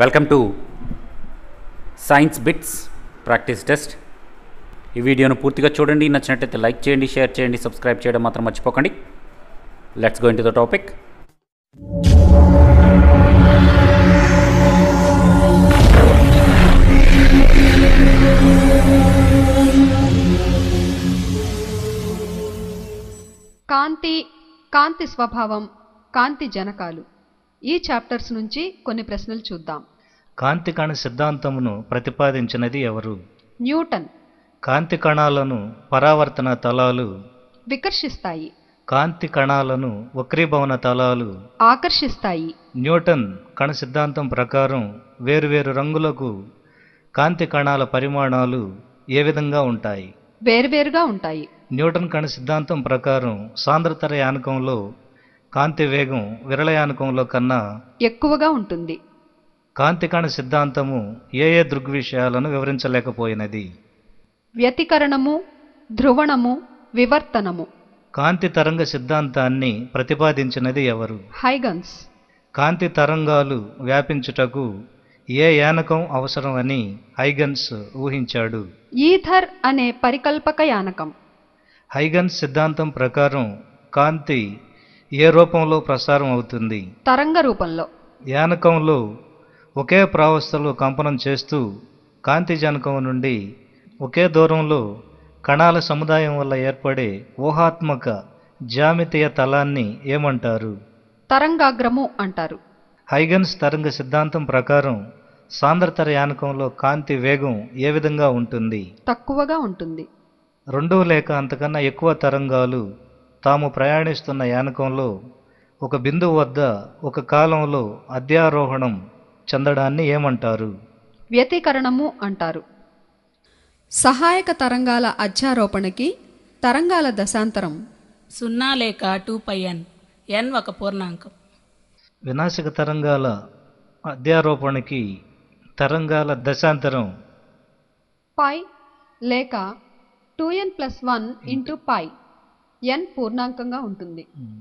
Welcome to science bits practice test ఈ వీడియోను పూర్తిగా చూడండి నచ్చినట్లయితే లైక్ చేయండి షేర్ చేయండి సబ్స్క్రైబ్ చేయడం మాత్రం మర్చిపోకండి let's go to the topic కాంతి కాంతి స్వభావం కాంతి జనకాలు ఈ చాప్టర్స్ నుంచి కొన్ని ప్రశ్నలు చూద్దాం కాంతి కణ సిద్ధాంతమును ప్రతిపాదించినది ఎవరు న్యూటన్ కాంతి కణాలను పరావర్తన తలాలు వికర్షిస్తాయి కాంతి కణాలను వక్రీభవన తలాలు ఆకర్షిస్తాయి న్యూటన్ కణ సిద్ధాంతం ప్రకారం వేరువేరు రంగులకు కాంతి కణాల పరిమాణాలు ఏ విధంగా ఉంటాయి వేరువేరుగా ఉంటాయి న్యూటన్ కణ సిద్ధాంతం ప్రకారం సాంద్రతర యానకంలో కాంతి వేగం విరళయానకంలో కన్నా ఎక్కువగా ఉంటుంది కాంతికణ సిద్ధాంతము ఏ ఏ దృగ్విషయాలను వివరించలేకపోయినది వ్యతికరణము ధ్రువణము వివర్తనము కాంతి తరంగ సిద్ధాంతాన్ని ప్రతిపాదించినది ఎవరు హైగన్స్ కాంతి తరంగాలు వ్యాపించుటకు ఏ యానకం అవసరం అని హైగన్స్ ఊహించాడు ఈథర్ అనే పరికల్పక యానకం హైగన్స్ సిద్ధాంతం ప్రకారం కాంతి ఏ రూపంలో ప్రసారం అవుతుంది తరంగ రూపంలో యానకంలో ఒకే ప్రావస్థలో కంపనం చేస్తూ కాంతి జనకం నుండి ఒకే దూరంలో కణాల సముదాయం వల్ల ఏర్పడే ఊహాత్మక జామితీయ తలాన్ని ఏమంటారు తరంగాగ్రము అంటారు హైగన్స్ తరంగ సిద్ధాంతం ప్రకారం సాంద్రతర యానకంలో కాంతి వేగం ఏ విధంగా ఉంటుంది తక్కువగా ఉంటుంది రెండు లేక అంతకన్నా ఎక్కువ తరంగాలు తాము ప్రయాణిస్తున్న యానకంలో ఒక బిందువు వద్ద ఒక కాలంలో అధ్యారోహణం చెందడాన్ని ఏమంటారు వ్యతికరణము అంటారు సహాయక తరంగాల అధ్యారోపణకి తరంగాల దశాంతరం సున్నా లేక టూ పై ఎన్ ఎన్ ఒక పూర్ణాంకం వినాశక తరంగాల అధ్యారోపణకి తరంగాల దశాంతరం పై లేక two n plus one into pi n పూర్ణాంకంగా ఉంటుంది hmm.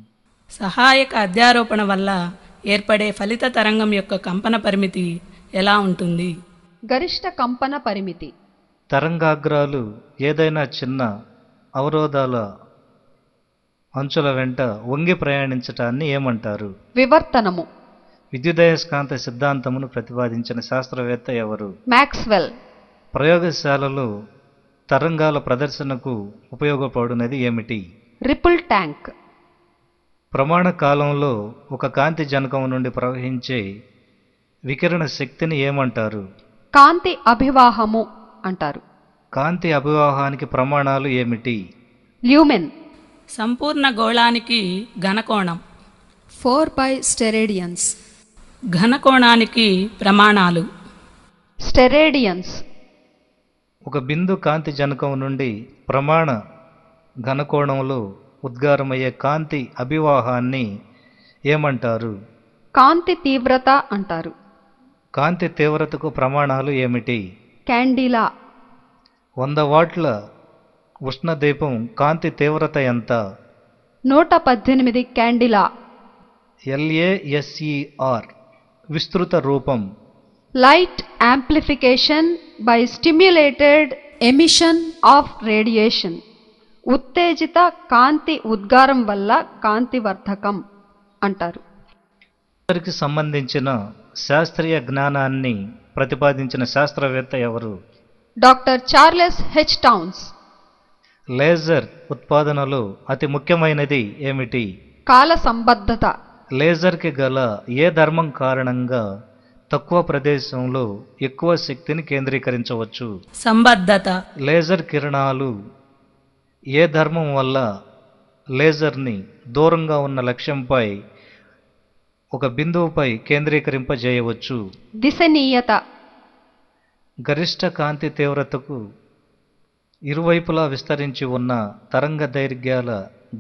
సహాయక అధ్యారోపణ వల్ల ఏర్పడే ఫలిత తరంగం యొక్క కంపన పరిమితి ఎలా ఉంటుంది గరిష్ట కంపన పరిమితి తరంగాగ్రాలు ఏదైనా చిన్న అవరోధాల అంచుల వెంట వంగి ప్రయాణించటాన్ని ఏమంటారు వివర్తనము విద్యుదయస్కాంత సిద్ధాంతమును ప్రతిపాదించిన శాస్త్రవేత్త ఎవరు మ్యాక్స్వెల్ ప్రయోగశాలలో తరంగాల ప్రదర్శనకు ఉపయోగపడినది ఏమిటి రిపుల్ ట్యాంక్ ప్రమాణ కాలంలో ఒక కాంతి జనకం నుండి ప్రవహించే వికిరణ శక్తిని ఏమంటారు కాంతి అభివాహము అంటారు కాంతి అభివాహానికి ప్రమాణాలు ఏమిటి ల్యూమెన్ సంపూర్ణ గోళానికి ఘనకోణం ఫోర్ బై స్టెరేడియన్స్ ఘనకోణానికి ప్రమాణాలు స్టెరేడియన్స్ ఒక బిందు కాంతి జనకం నుండి ప్రమాణ ఘనకోణంలో ఉద్గారమయ్యే కాంతి అభివాహాన్ని ఏమంటారు కాంతి తీవ్రత అంటారు కాంతి తీవ్రతకు ప్రమాణాలు ఏమిటి క్యాండిలా వంద వాట్ల ఉష్ణదీపం కాంతి తీవ్రత ఎంత నూట పద్దెనిమిది క్యాండిలా ఎల్ఏఎస్ఈఆర్ విస్తృత రూపం light amplification by stimulated emission of radiation ఉత్తేజిత కాంతి ఉద్గారం వల్ల కాంతివర్ధకం అంటారు అందరికి సంబంధించిన శాస్త్రీయ జ్ఞానాన్ని ప్రతిపాదించిన శాస్త్రవేత్త ఎవరు doctor Charles H Townes laser ఉత్పాదనలో అతి ముఖ్యమైనది ఏమిటి కాల సంబద్ధత లేజర్కి గల ఏ ధర్మం కారణంగా తక్కువ ప్రదేశంలో ఎక్కువ శక్తిని కేంద్రీకరించవచ్చు సంబద్ధత లేజర్ కిరణాలు ఏ ధర్మం వల్ల లేజర్ని దూరంగా ఉన్న లక్ష్యంపై ఒక బిందువుపై కేంద్రీకరింపజేయవచ్చు దిశనీయత గరిష్ట కాంతి తీవ్రతకు ఇరువైపులా విస్తరించి ఉన్న తరంగ దైర్ఘ్యాల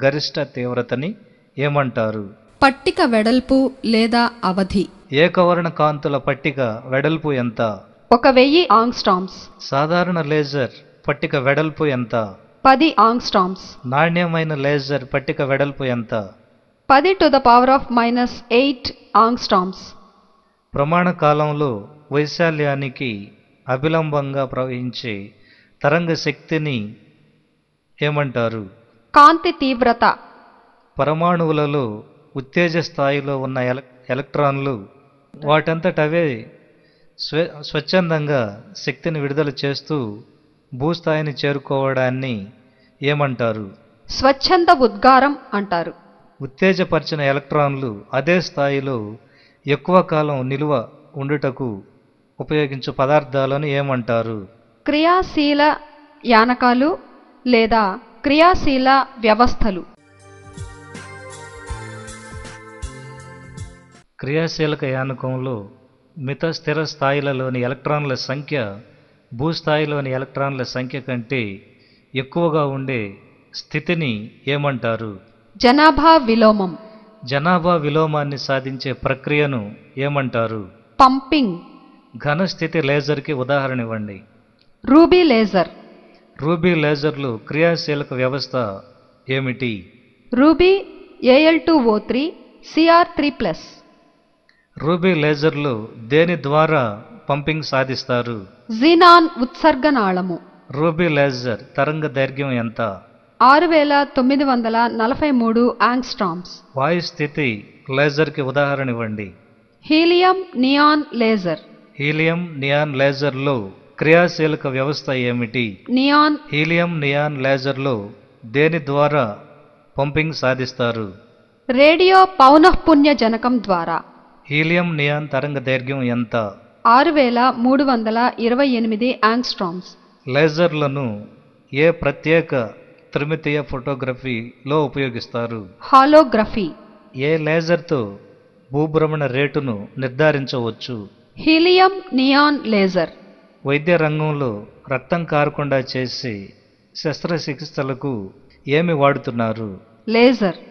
గరిష్ట తీవ్రతని ఏమంటారు పట్టిక వెడల్పు లేదా అవధి ఏకవర్ణ కాంతుల పట్టిక వెడల్పు ఎంత ఒక వెయ్యి ఆంగ్స్టాంగ్స్ సాధారణ లేజర్ పట్టిక వెడల్పు ఎంత పది ఆంగ్స్టామ్స్ నాణ్యమైన లేజర్ పట్టిక వెడల్పు ఎంత పది to the power of minus eight angstroms ప్రమాణ కాలంలో వైశాల్యానికి అభిలంబంగా ప్రవహించే తరంగ శక్తిని ఏమంటారు కాంతి తీవ్రత పరమాణువులలో ఉత్తేజ స్థాయిలో ఉన్న ఎలక్ట్రాన్లు వాటంతటవే స్వచ్ఛందంగా శక్తిని విడుదల చేస్తూ భూస్థాయిని చేరుకోవడాన్ని ఏమంటారు స్వచ్ఛంద ఉద్గారం అంటారు ఉత్తేజపరిచిన ఎలక్ట్రాన్లు అదే స్థాయిలో ఎక్కువ కాలం నిలువ ఉండుటకు ఉపయోగించే పదార్థాలను ఏమంటారు క్రియాశీల యానకాలు లేదా క్రియాశీల వ్యవస్థలు క్రియాశీలక యానకంలో మిత స్థిర స్థాయిలలోని ఎలక్ట్రాన్ల సంఖ్య భూస్థాయిలోని ఎలక్ట్రాన్ల సంఖ్య కంటే ఎక్కువగా ఉండే స్థితిని ఏమంటారు జనాభా విలోమం జనాభా విలోమాన్ని సాధించే ప్రక్రియను ఏమంటారు పంపింగ్ ఘనస్థితి లేజర్కి ఉదాహరణ ఇవ్వండి రూబీ లేజర్ రూబీ లేజర్లు క్రియాశీలక వ్యవస్థ ఏమిటి ruby A L two O three C R three plus ruby లేజర్లు దేని ద్వారా పంపింగ్ సాధిస్తారు జీనాన్ ఉత్సర్గనాళము రూబీ లేజర్ తరంగ దైర్ఘ్యం ఎంత ఆరు వేల తొమ్మిది వందల నలభై మూడు యాంగ్స్టామ్స్ వాయు స్థితి లేజర్కి ఉదాహరణ ఇవ్వండి helium neon laser helium neon లేజర్లో క్రియాశీలక వ్యవస్థ ఏమిటి నియాన్ హీలియం నియాన్ లో దేని ద్వారా పంపింగ్ సాధిస్తారు రేడియో పౌనఃపుణ్య జనకం ద్వారా హీలియం నియాన్ తరంగ దైర్ఘ్యం ఎంత ఆరు వేల మూడు వందల ఇరవై ఎనిమిది యాంగ్స్ట్రామ్స్ లేజర్లను ఏ ప్రత్యేక త్రిమితీయ ఫోటోగ్రఫీలో ఉపయోగిస్తారు హాలోగ్రఫీ ఏ లేజర్తో భూభ్రమణ రేటును నిర్ధారించవచ్చు హీలియం నియాన్ లేజర్ వైద్య రంగంలో రక్తం కారకుండా చేసి శస్త్రచికిత్సలకు ఏమి వాడుతున్నారు లేజర్